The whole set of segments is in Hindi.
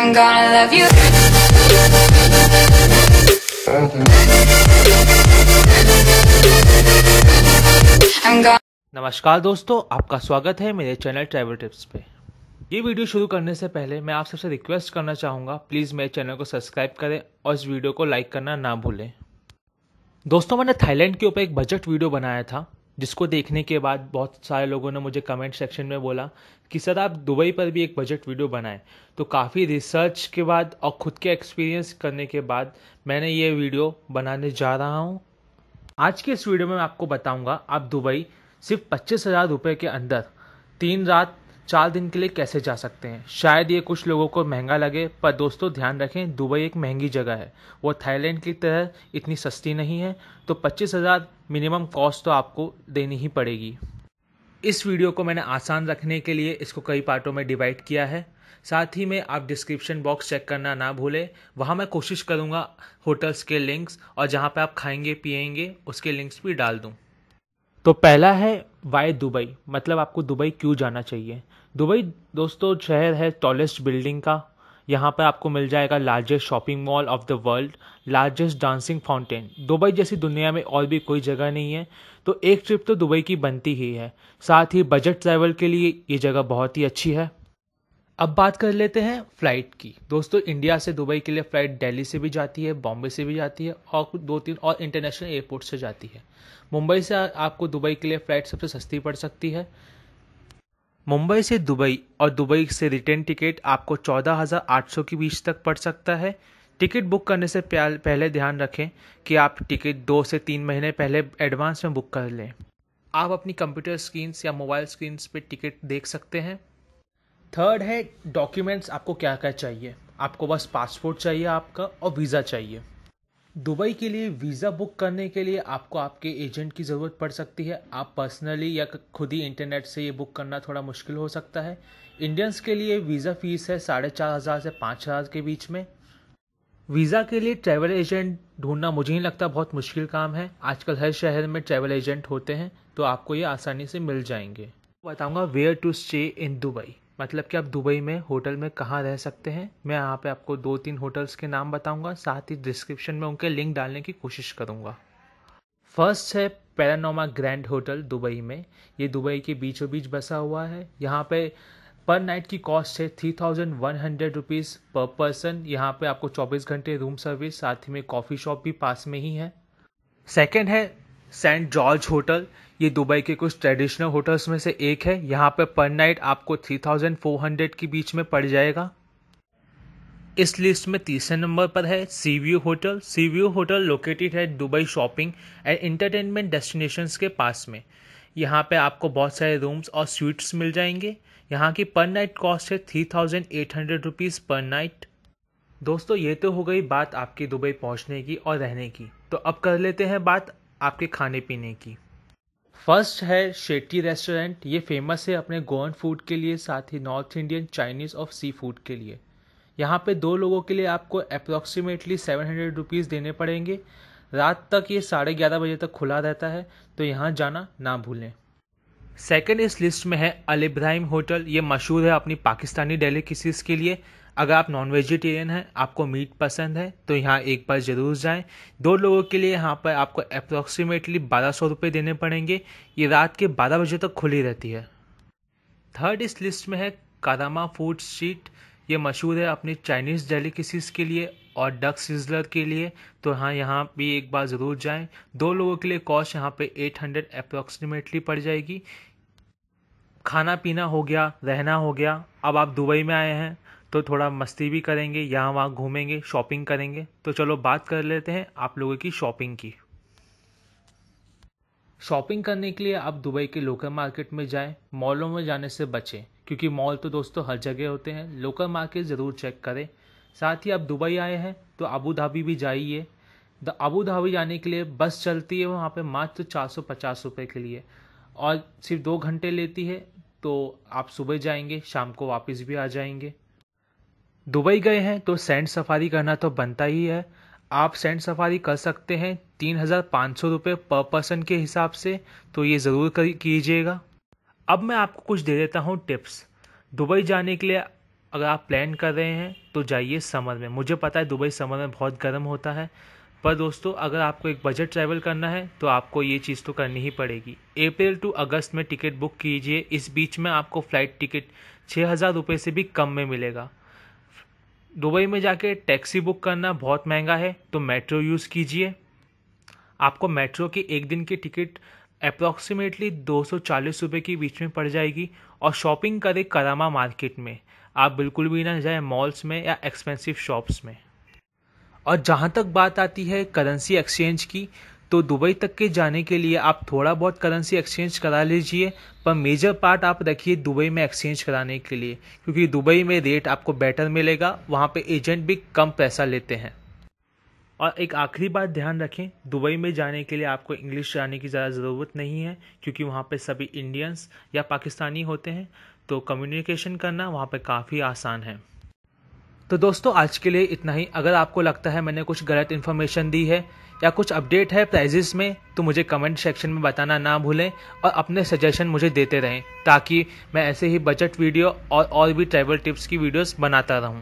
I'm gonna love you नमस्कार दोस्तों आपका स्वागत है मेरे चैनल ट्रैवल टिप्स पे ये वीडियो शुरू करने से पहले मैं आप सबसे रिक्वेस्ट करना चाहूँगा प्लीज़ मेरे चैनल को सब्सक्राइब करें और इस वीडियो को लाइक करना ना भूलें दोस्तों मैंने थाईलैंड के ऊपर एक बजट वीडियो बनाया था जिसको देखने के बाद बहुत सारे लोगों ने मुझे कमेंट सेक्शन में बोला कि सर आप दुबई पर भी एक बजट वीडियो बनाएं तो काफ़ी रिसर्च के बाद और ख़ुद के एक्सपीरियंस करने के बाद मैंने ये वीडियो बनाने जा रहा हूँ आज के इस वीडियो में मैं आपको बताऊँगा आप दुबई सिर्फ पच्चीस हज़ार रुपये के अंदर तीन रात चार दिन के लिए कैसे जा सकते हैं शायद ये कुछ लोगों को महंगा लगे पर दोस्तों ध्यान रखें दुबई एक महंगी जगह है वो थाईलैंड की तरह इतनी सस्ती नहीं है तो पच्चीस हज़ार मिनिमम कॉस्ट तो आपको देनी ही पड़ेगी इस वीडियो को मैंने आसान रखने के लिए इसको कई पार्टों में डिवाइड किया है साथ ही में आप डिस्क्रिप्शन बॉक्स चेक करना ना भूलें वहाँ मैं कोशिश करूँगा होटल्स के लिंक्स और जहाँ पर आप खाएंगे पिएंगे उसके लिंक्स भी डाल दूँ तो पहला है वाई दुबई मतलब आपको दुबई क्यों जाना चाहिए दुबई दोस्तों शहर है टॉलेस्ट बिल्डिंग का यहाँ पर आपको मिल जाएगा largest shopping mall of the world largest dancing fountain Dubai जैसी दुनिया में और भी कोई जगह नहीं है तो एक ट्रिप तो दुबई की बनती ही है साथ ही बजट ट्रैवल के लिए ये जगह बहुत ही अच्छी है अब बात कर लेते हैं फ़्लाइट की दोस्तों इंडिया से दुबई के लिए फ़्लाइट दिल्ली से भी जाती है बॉम्बे से भी जाती है और दो तीन और इंटरनेशनल एयरपोर्ट से जाती है मुंबई से आपको दुबई के लिए फ़्लाइट सबसे सस्ती पड़ सकती है मुंबई से दुबई और दुबई से रिटर्न टिकट आपको 14,800 के बीच तक पड़ सकता है टिकट बुक करने से पहले ध्यान रखें कि आप टिकट दो से तीन महीने पहले एडवांस में बुक कर लें आप अपनी कंप्यूटर स्क्रीन्स या मोबाइल स्क्रीन्स पे टिकट देख सकते हैं थर्ड है डॉक्यूमेंट्स आपको क्या क्या चाहिए आपको बस पासपोर्ट चाहिए आपका और वीज़ा चाहिए दुबई के लिए वीज़ा बुक करने के लिए आपको आपके एजेंट की ज़रूरत पड़ सकती है आप पर्सनली या खुद ही इंटरनेट से ये बुक करना थोड़ा मुश्किल हो सकता है इंडियंस के लिए वीज़ा फीस है साढ़े चार हज़ार से पाँच हज़ार के बीच में वीज़ा के लिए ट्रैवल एजेंट ढूंढना मुझे नहीं लगता बहुत मुश्किल काम है आजकल हर शहर में ट्रैवल एजेंट होते हैं तो आपको ये आसानी से मिल जाएंगे बताऊँगा where to stay in Dubai मतलब कि आप दुबई में होटल में कहाँ रह सकते हैं मैं यहाँ पे आपको दो तीन होटल्स के नाम बताऊंगा साथ ही डिस्क्रिप्शन में उनके लिंक डालने की कोशिश करूँगा फर्स्ट है पैरानोमा ग्रैंड होटल दुबई में ये दुबई के बीचों बीच बसा हुआ है यहाँ पे पर नाइट की कॉस्ट है three thousand one hundred rupees per person यहाँ पे आपको चौबीस घंटे रूम सर्विस साथ ही में कॉफ़ी शॉप भी पास में ही है सेकेंड है सेंट जॉर्ज होटल ये दुबई के कुछ ट्रेडिशनल होटल्स में से एक है यहाँ पे पर नाइट आपको 3400 के बीच में पड़ जाएगा इस लिस्ट में तीसरे नंबर पर है sea view hotel sea view hotel located है Dubai shopping and entertainment destinations के पास में यहाँ पे आपको बहुत सारे रूम्स और स्वीट्स मिल जाएंगे यहाँ की पर नाइट कॉस्ट है three thousand eight hundred rupees per night दोस्तों ये तो हो गई बात आपकी दुबई पहुँचने की और रहने की तो अब कर लेते हैं बात आपके खाने पीने की फर्स्ट है शेट्टी रेस्टोरेंट ये फेमस है अपने गोवन फूड के लिए साथ ही नॉर्थ इंडियन चाइनीज़ और सी फूड के लिए यहाँ पे दो लोगों के लिए आपको अप्रॉक्सीमेटली सेवन हंड्रेड रुपीज़ देने पड़ेंगे रात तक ये साढ़े ग्यारह बजे तक खुला रहता है तो यहाँ जाना ना भूलें सेकेंड इस लिस्ट में है अल इब्राहिम होटल ये मशहूर है अपनी पाकिस्तानी डेलिकेसीज के लिए अगर आप नॉन वेजिटेरियन हैं आपको मीट पसंद है तो यहाँ एक बार ज़रूर जाएं दो लोगों के लिए यहाँ पर आपको अप्रॉक्सीमेटली बारह सौ रुपये देने पड़ेंगे ये रात के बारह बजे तक खुली रहती है थर्ड इस लिस्ट में है कारामा फूड स्ट्रीट ये मशहूर है अपनी चाइनीज़ डेलीकेसीज के लिए और डक सीजलर के लिए तो हाँ यहाँ भी एक बार ज़रूर जाएँ दो लोगों के लिए कॉस्ट यहाँ पे एट हंड्रेड पड़ जाएगी खाना पीना हो गया रहना हो गया अब आप दुबई में आए हैं तो थोड़ा मस्ती भी करेंगे यहाँ वहाँ घूमेंगे शॉपिंग करेंगे तो चलो बात कर लेते हैं आप लोगों की शॉपिंग की शॉपिंग करने के लिए आप दुबई के लोकल मार्केट में जाएं मॉलों में जाने से बचें क्योंकि मॉल तो दोस्तों हर जगह होते हैं लोकल मार्केट ज़रूर चेक करें साथ ही आप दुबई आए हैं तो आबू धाबी भी जाइए द आबू धाबी जाने के लिए बस चलती है वहाँ पे मात्र चार सौ पचास रुपये के लिए और सिर्फ दो घंटे लेती है तो आप सुबह जाएंगे शाम को वापस भी आ जाएंगे दुबई गए हैं तो सैंड सफारी करना तो बनता ही है आप सैंड सफारी कर सकते हैं तीन हज़ार पाँच सौ रुपये पर पर्सन के हिसाब से तो ये ज़रूर कीजिएगा अब मैं आपको कुछ दे देता हूँ टिप्स दुबई जाने के लिए अगर आप प्लान कर रहे हैं तो जाइए समर में मुझे पता है दुबई समर में बहुत गर्म होता है पर दोस्तों अगर आपको एक बजट ट्रैवल करना है तो आपको ये चीज़ तो करनी ही पड़ेगी अप्रैल टू अगस्त में टिकट बुक कीजिए इस बीच में आपको फ़्लाइट टिकट छः हज़ार रुपये से भी कम में मिलेगा दुबई में जाके टैक्सी बुक करना बहुत महंगा है तो मेट्रो यूज़ कीजिए आपको मेट्रो की एक दिन की टिकट अप्रॉक्सीमेटली दो सौ चालीस के बीच में पड़ जाएगी और शॉपिंग करें करामा मार्केट में आप बिल्कुल भी ना जाए मॉल्स में या एक्सपेंसिव शॉप्स में और जहाँ तक बात आती है करेंसी एक्सचेंज की तो दुबई तक के जाने के लिए आप थोड़ा बहुत करेंसी एक्सचेंज करा लीजिए पर मेजर पार्ट आप रखिए दुबई में एक्सचेंज कराने के लिए क्योंकि दुबई में रेट आपको बेटर मिलेगा वहाँ पे एजेंट भी कम पैसा लेते हैं और एक आखिरी बात ध्यान रखें दुबई में जाने के लिए आपको इंग्लिश जाने की ज़्यादा ज़रूरत नहीं है क्योंकि वहाँ पर सभी इंडियंस या पाकिस्तानी होते हैं तो कम्युनिकेशन करना वहाँ पर काफ़ी आसान है तो दोस्तों आज के लिए इतना ही अगर आपको लगता है मैंने कुछ गलत इन्फॉर्मेशन दी है या कुछ अपडेट है प्राइजेस में तो मुझे कमेंट सेक्शन में बताना ना भूलें और अपने सजेशन मुझे देते रहें ताकि मैं ऐसे ही बजट वीडियो और और भी ट्रैवल टिप्स की वीडियोस बनाता रहूं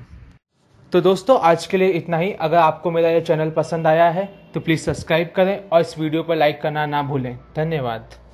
तो दोस्तों आज के लिए इतना ही अगर आपको मेरा यह चैनल पसंद आया है तो प्लीज़ सब्सक्राइब करें और इस वीडियो पर लाइक करना ना भूलें धन्यवाद